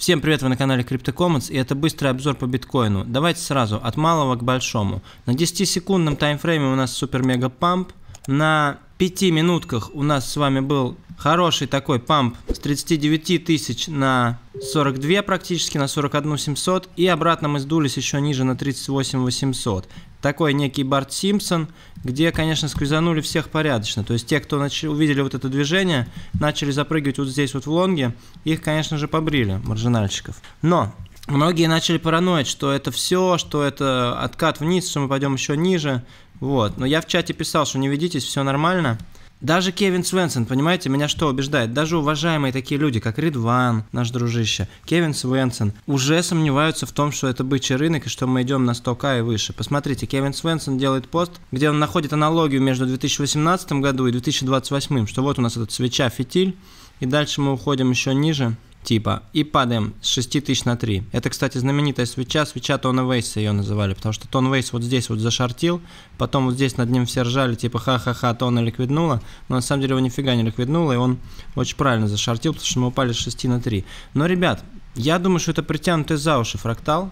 Всем привет, вы на канале CryptoCommons и это быстрый обзор по биткоину. Давайте сразу от малого к большому. На 10 секундном таймфрейме у нас супер-мега-памп. На 5 минутках у нас с вами был хороший такой памп с 39 тысяч на 42 практически, на 41 700. И обратно мы сдулись еще ниже на 38 800 такой некий Барт Симпсон, где, конечно, сквизанули всех порядочно. То есть те, кто начали, увидели вот это движение, начали запрыгивать вот здесь вот в лонге, их, конечно же, побрили, маржинальщиков. Но многие начали параноить, что это все, что это откат вниз, что мы пойдем еще ниже. Вот. Но я в чате писал, что не ведитесь, все нормально. Даже Кевин Свенсон, понимаете, меня что убеждает? Даже уважаемые такие люди, как Ридван, наш дружище, Кевин Свенсон, уже сомневаются в том, что это бычий рынок и что мы идем на 100к и выше. Посмотрите, Кевин Свенсон делает пост, где он находит аналогию между 2018 году и 2028, что вот у нас этот свеча-фитиль, и дальше мы уходим еще ниже, типа и падаем с тысяч на 3. Это, кстати, знаменитая свеча, свеча Тона ее называли, потому что Тон вот здесь вот зашортил, потом вот здесь над ним все ржали, типа ха-ха-ха, Тона ликвиднула, но на самом деле его нифига не ликвиднуло, и он очень правильно зашортил, потому что мы упали с 6 на 3. Но, ребят, я думаю, что это притянутый за уши фрактал,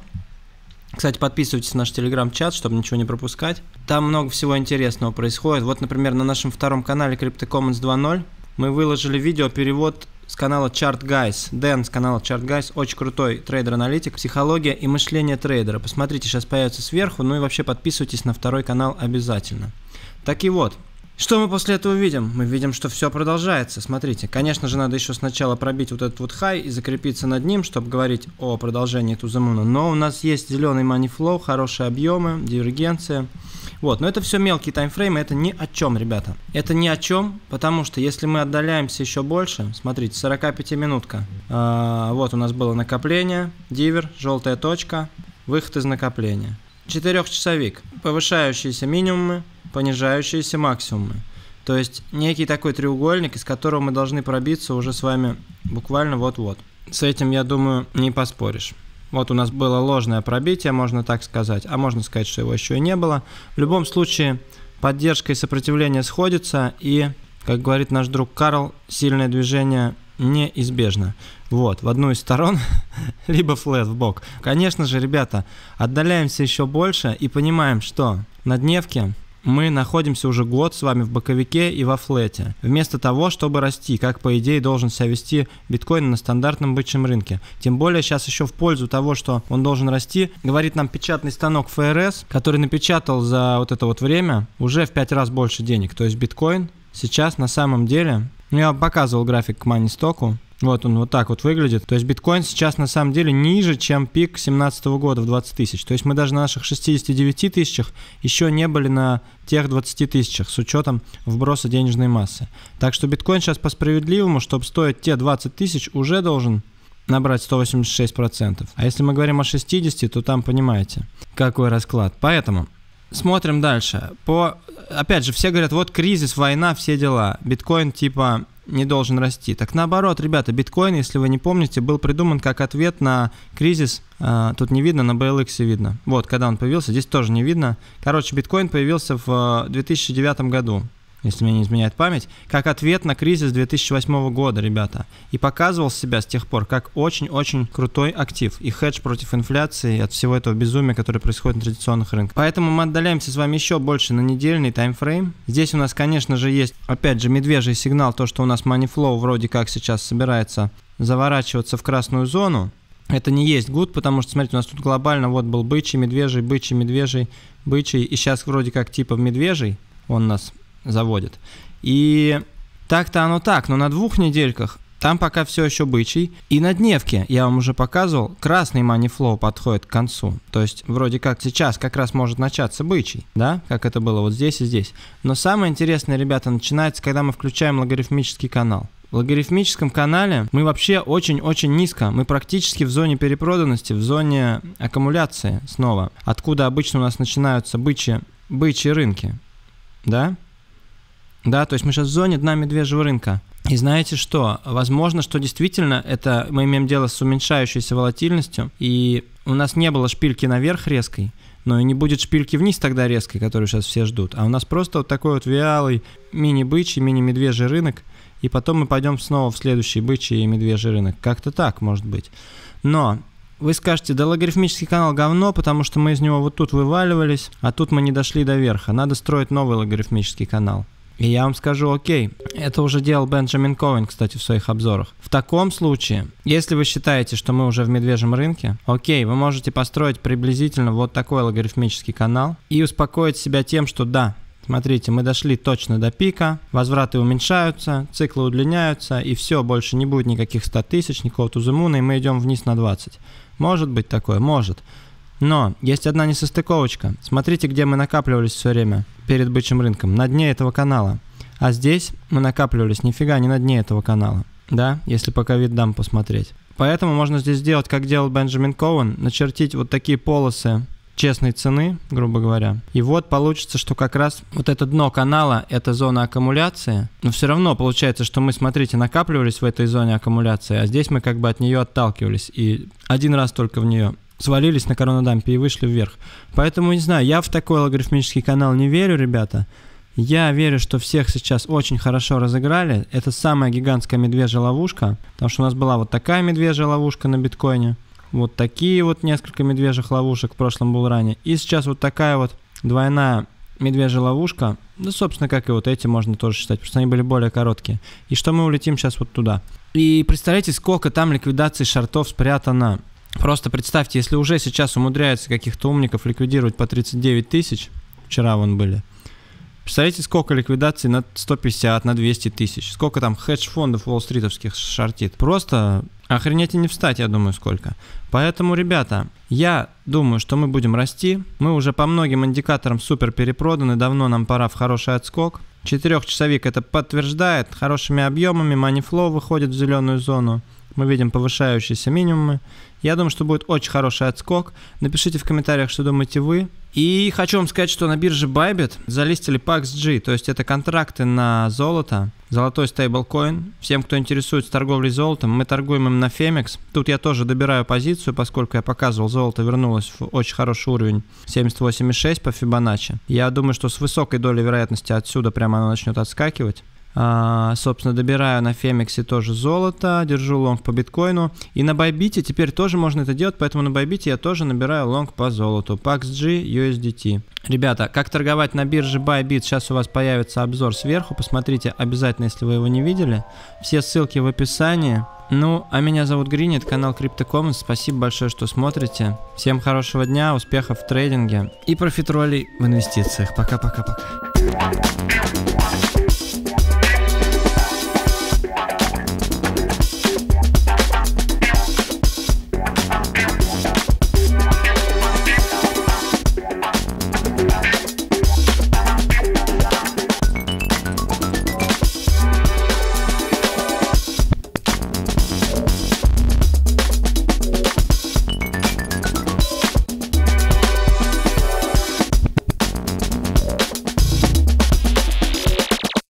кстати, подписывайтесь на наш телеграм-чат, чтобы ничего не пропускать. Там много всего интересного происходит. Вот, например, на нашем втором канале Crypto Commons 2.0 мы выложили видео перевод с канала Chart Guys. Дэн с канала Chart Guys. Очень крутой трейдер-аналитик. Психология и мышление трейдера. Посмотрите, сейчас появится сверху. Ну и вообще подписывайтесь на второй канал обязательно. Так и вот, что мы после этого видим? Мы видим, что все продолжается. Смотрите, конечно же, надо еще сначала пробить вот этот вот хай и закрепиться над ним, чтобы говорить о продолжении Тузамуна. Но у нас есть зеленый манифлоу, хорошие объемы, дивергенция. Вот, но это все мелкие таймфреймы, это ни о чем, ребята. Это ни о чем, потому что если мы отдаляемся еще больше, смотрите, 45 минутка. А, вот у нас было накопление, дивер, желтая точка, выход из накопления. Четырехчасовик, повышающиеся минимумы, понижающиеся максимумы. То есть некий такой треугольник, из которого мы должны пробиться уже с вами буквально вот-вот. С этим, я думаю, не поспоришь. Вот у нас было ложное пробитие, можно так сказать, а можно сказать, что его еще и не было. В любом случае, поддержка и сопротивление сходятся, и, как говорит наш друг Карл, сильное движение неизбежно. Вот, в одну из сторон, либо флэт в бок. Конечно же, ребята, отдаляемся еще больше и понимаем, что на дневке мы находимся уже год с вами в боковике и во флете. Вместо того, чтобы расти, как по идее должен себя вести биткоин на стандартном бычьем рынке. Тем более сейчас еще в пользу того, что он должен расти, говорит нам печатный станок ФРС, который напечатал за вот это вот время уже в 5 раз больше денег. То есть биткоин сейчас на самом деле, ну я показывал график к Манистоку, вот он вот так вот выглядит. То есть биткоин сейчас на самом деле ниже, чем пик 2017 года в 20 тысяч. То есть мы даже на наших 69 тысячах еще не были на тех 20 тысячах с учетом вброса денежной массы. Так что биткоин сейчас по справедливому, чтобы стоить те 20 тысяч, уже должен набрать 186%. А если мы говорим о 60, то там понимаете, какой расклад. Поэтому смотрим дальше. По, опять же, все говорят, вот кризис, война, все дела. Биткоин типа не должен расти. Так наоборот, ребята, биткоин, если вы не помните, был придуман как ответ на кризис. А, тут не видно, на BLX видно. Вот, когда он появился, здесь тоже не видно. Короче, биткоин появился в 2009 э, году если мне не изменяет память, как ответ на кризис 2008 года, ребята. И показывал себя с тех пор как очень-очень крутой актив и хедж против инфляции от всего этого безумия, которое происходит на традиционных рынках. Поэтому мы отдаляемся с вами еще больше на недельный таймфрейм. Здесь у нас, конечно же, есть, опять же, медвежий сигнал, то, что у нас money flow вроде как сейчас собирается заворачиваться в красную зону. Это не есть гуд, потому что, смотрите, у нас тут глобально вот был бычий, медвежий, бычий, медвежий, бычий, и сейчас вроде как типа в медвежий, он нас заводит. И так-то оно так, но на двух недельках там пока все еще бычий. И на дневке, я вам уже показывал, красный манифлоу подходит к концу. То есть, вроде как сейчас как раз может начаться бычий, да? Как это было вот здесь и здесь. Но самое интересное, ребята, начинается, когда мы включаем логарифмический канал. В логарифмическом канале мы вообще очень-очень низко. Мы практически в зоне перепроданности, в зоне аккумуляции снова. Откуда обычно у нас начинаются бычьи, бычьи рынки, да? Да, то есть мы сейчас в зоне дна медвежьего рынка. И знаете что? Возможно, что действительно это мы имеем дело с уменьшающейся волатильностью, и у нас не было шпильки наверх резкой, но и не будет шпильки вниз тогда резкой, которую сейчас все ждут. А у нас просто вот такой вот вялый мини-бычий, мини-медвежий рынок, и потом мы пойдем снова в следующий бычий и медвежий рынок. Как-то так, может быть. Но вы скажете, да логарифмический канал говно, потому что мы из него вот тут вываливались, а тут мы не дошли до верха. Надо строить новый логарифмический канал. И я вам скажу, окей, это уже делал Бенджамин Коэн, кстати, в своих обзорах. В таком случае, если вы считаете, что мы уже в медвежьем рынке, окей, вы можете построить приблизительно вот такой логарифмический канал и успокоить себя тем, что да, Смотрите, мы дошли точно до пика, возвраты уменьшаются, циклы удлиняются, и все, больше не будет никаких 100 тысяч, никакого тузумуна, и мы идем вниз на 20. Может быть такое? Может. Но есть одна несостыковочка. Смотрите, где мы накапливались все время перед бычьим рынком. На дне этого канала. А здесь мы накапливались нифига не на дне этого канала. Да, если по ковид-дам посмотреть. Поэтому можно здесь сделать, как делал Бенджамин Коуэн, начертить вот такие полосы честной цены, грубо говоря. И вот получится, что как раз вот это дно канала, это зона аккумуляции. Но все равно получается, что мы, смотрите, накапливались в этой зоне аккумуляции, а здесь мы как бы от нее отталкивались. И один раз только в нее свалились на коронадампе и вышли вверх. Поэтому, не знаю, я в такой логарифмический канал не верю, ребята. Я верю, что всех сейчас очень хорошо разыграли. Это самая гигантская медвежья ловушка, потому что у нас была вот такая медвежья ловушка на биткоине, вот такие вот несколько медвежьих ловушек в прошлом был ранее, и сейчас вот такая вот двойная медвежья ловушка, да, ну, собственно, как и вот эти можно тоже считать, просто они были более короткие. И что мы улетим сейчас вот туда. И представляете, сколько там ликвидации шартов спрятано. Просто представьте, если уже сейчас умудряются каких-то умников ликвидировать по 39 тысяч, вчера вон были, представляете, сколько ликвидаций на 150, на 200 тысяч, сколько там хедж-фондов уолл-стритовских шортит. Просто охренеть и не встать, я думаю, сколько. Поэтому, ребята, я думаю, что мы будем расти. Мы уже по многим индикаторам супер перепроданы, давно нам пора в хороший отскок. Четырехчасовик это подтверждает, хорошими объемами манифлоу выходит в зеленую зону. Мы видим повышающиеся минимумы. Я думаю, что будет очень хороший отскок. Напишите в комментариях, что думаете вы. И хочу вам сказать, что на бирже Bybit залистили PAXG, то есть это контракты на золото, золотой стейблкоин. Всем, кто интересуется торговлей золотом, мы торгуем им на Femex. Тут я тоже добираю позицию, поскольку я показывал, золото вернулось в очень хороший уровень 78,6 по Fibonacci. Я думаю, что с высокой долей вероятности отсюда прямо оно начнет отскакивать. А, собственно, добираю на Фемиксе тоже золото, держу лонг по биткоину. И на Байбите теперь тоже можно это делать, поэтому на Байбите я тоже набираю лонг по золоту. PaxG USDT. Ребята, как торговать на бирже Bybit, сейчас у вас появится обзор сверху, посмотрите обязательно, если вы его не видели. Все ссылки в описании. Ну, а меня зовут Грини, это канал CryptoCommons. Спасибо большое, что смотрите. Всем хорошего дня, успехов в трейдинге и профитролей в инвестициях. Пока-пока-пока.